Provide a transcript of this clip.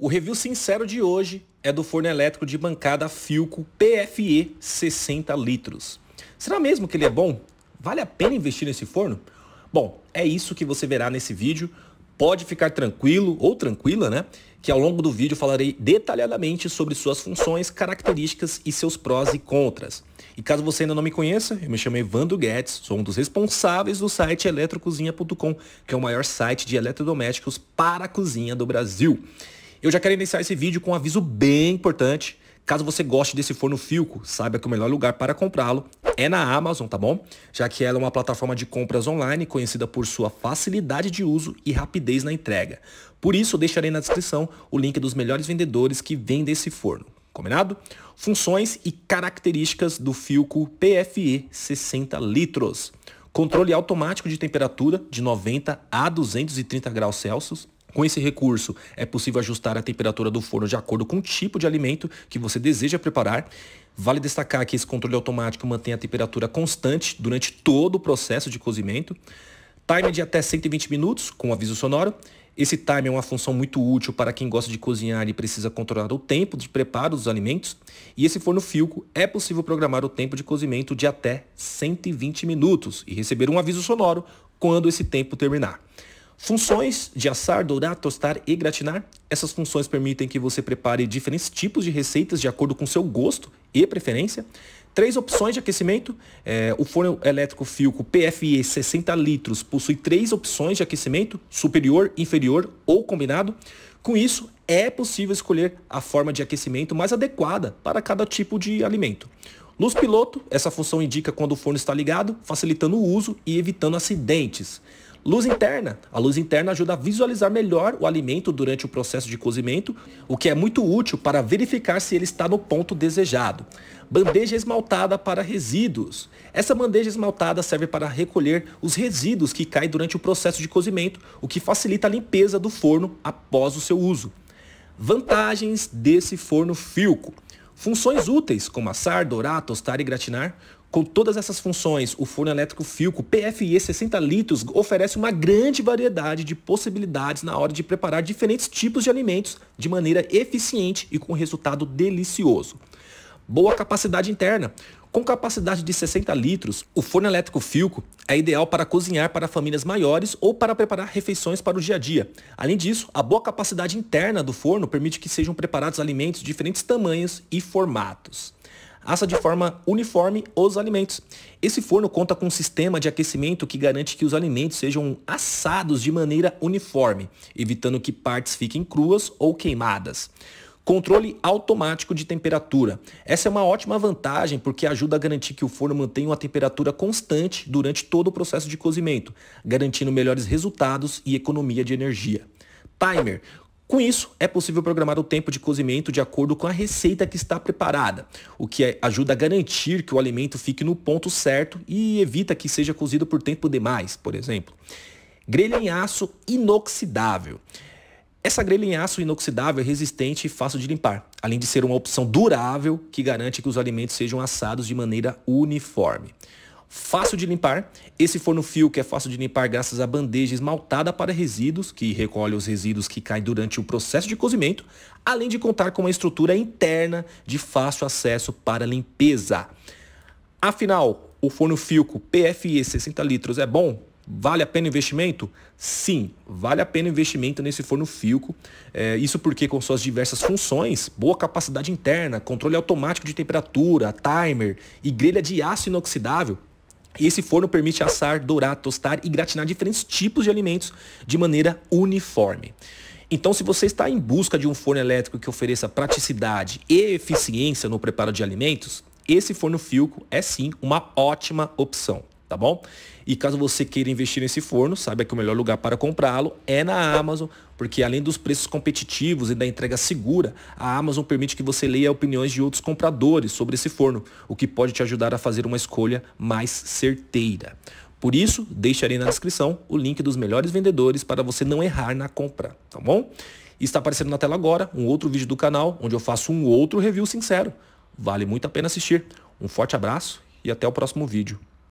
O review sincero de hoje é do forno elétrico de bancada Filco PFE 60 litros. Será mesmo que ele é bom? Vale a pena investir nesse forno? Bom, é isso que você verá nesse vídeo. Pode ficar tranquilo ou tranquila, né? Que ao longo do vídeo falarei detalhadamente sobre suas funções, características e seus prós e contras. E caso você ainda não me conheça, eu me chamo Evandro Guedes, sou um dos responsáveis do site eletrocozinha.com, que é o maior site de eletrodomésticos para a cozinha do Brasil. Eu já quero iniciar esse vídeo com um aviso bem importante. Caso você goste desse forno Filco, saiba que o melhor lugar para comprá-lo é na Amazon, tá bom? Já que ela é uma plataforma de compras online conhecida por sua facilidade de uso e rapidez na entrega. Por isso, eu deixarei na descrição o link dos melhores vendedores que vendem esse forno. Combinado? Funções e características do Filco PFE 60 litros. Controle automático de temperatura de 90 a 230 graus Celsius com esse recurso, é possível ajustar a temperatura do forno de acordo com o tipo de alimento que você deseja preparar. Vale destacar que esse controle automático mantém a temperatura constante durante todo o processo de cozimento. Timer de até 120 minutos, com aviso sonoro. Esse timer é uma função muito útil para quem gosta de cozinhar e precisa controlar o tempo de preparo dos alimentos. E esse forno Filco é possível programar o tempo de cozimento de até 120 minutos e receber um aviso sonoro quando esse tempo terminar. Funções de assar, dourar, tostar e gratinar. Essas funções permitem que você prepare diferentes tipos de receitas de acordo com seu gosto e preferência. Três opções de aquecimento. É, o forno elétrico Filco PFE 60 litros possui três opções de aquecimento: superior, inferior ou combinado. Com isso, é possível escolher a forma de aquecimento mais adequada para cada tipo de alimento. Luz piloto, essa função indica quando o forno está ligado, facilitando o uso e evitando acidentes. Luz interna. A luz interna ajuda a visualizar melhor o alimento durante o processo de cozimento, o que é muito útil para verificar se ele está no ponto desejado. Bandeja esmaltada para resíduos. Essa bandeja esmaltada serve para recolher os resíduos que caem durante o processo de cozimento, o que facilita a limpeza do forno após o seu uso. Vantagens desse forno Filco. Funções úteis como assar, dourar, tostar e gratinar, com todas essas funções, o forno elétrico Filco PFE 60 litros oferece uma grande variedade de possibilidades na hora de preparar diferentes tipos de alimentos de maneira eficiente e com resultado delicioso. Boa capacidade interna. Com capacidade de 60 litros, o forno elétrico Filco é ideal para cozinhar para famílias maiores ou para preparar refeições para o dia a dia. Além disso, a boa capacidade interna do forno permite que sejam preparados alimentos de diferentes tamanhos e formatos assa de forma uniforme os alimentos. Esse forno conta com um sistema de aquecimento que garante que os alimentos sejam assados de maneira uniforme, evitando que partes fiquem cruas ou queimadas. Controle automático de temperatura. Essa é uma ótima vantagem porque ajuda a garantir que o forno mantenha uma temperatura constante durante todo o processo de cozimento, garantindo melhores resultados e economia de energia. Timer. Com isso, é possível programar o tempo de cozimento de acordo com a receita que está preparada, o que é, ajuda a garantir que o alimento fique no ponto certo e evita que seja cozido por tempo demais, por exemplo. Grelha em aço inoxidável. Essa grelha em aço inoxidável é resistente e fácil de limpar, além de ser uma opção durável que garante que os alimentos sejam assados de maneira uniforme fácil de limpar. Esse forno fio que é fácil de limpar graças à bandeja esmaltada para resíduos, que recolhe os resíduos que caem durante o processo de cozimento, além de contar com uma estrutura interna de fácil acesso para limpeza. Afinal, o forno Filco PFE 60 litros é bom? Vale a pena o investimento? Sim, vale a pena o investimento nesse forno Filco. É, eh, isso porque com suas diversas funções, boa capacidade interna, controle automático de temperatura, timer e grelha de aço inoxidável, esse forno permite assar, dourar, tostar e gratinar diferentes tipos de alimentos de maneira uniforme. Então, se você está em busca de um forno elétrico que ofereça praticidade e eficiência no preparo de alimentos, esse forno Filco é sim uma ótima opção tá bom? E caso você queira investir nesse forno, saiba que o melhor lugar para comprá-lo é na Amazon, porque além dos preços competitivos e da entrega segura, a Amazon permite que você leia opiniões de outros compradores sobre esse forno, o que pode te ajudar a fazer uma escolha mais certeira. Por isso, deixarei na descrição o link dos melhores vendedores para você não errar na compra, tá bom? E está aparecendo na tela agora um outro vídeo do canal onde eu faço um outro review sincero. Vale muito a pena assistir. Um forte abraço e até o próximo vídeo.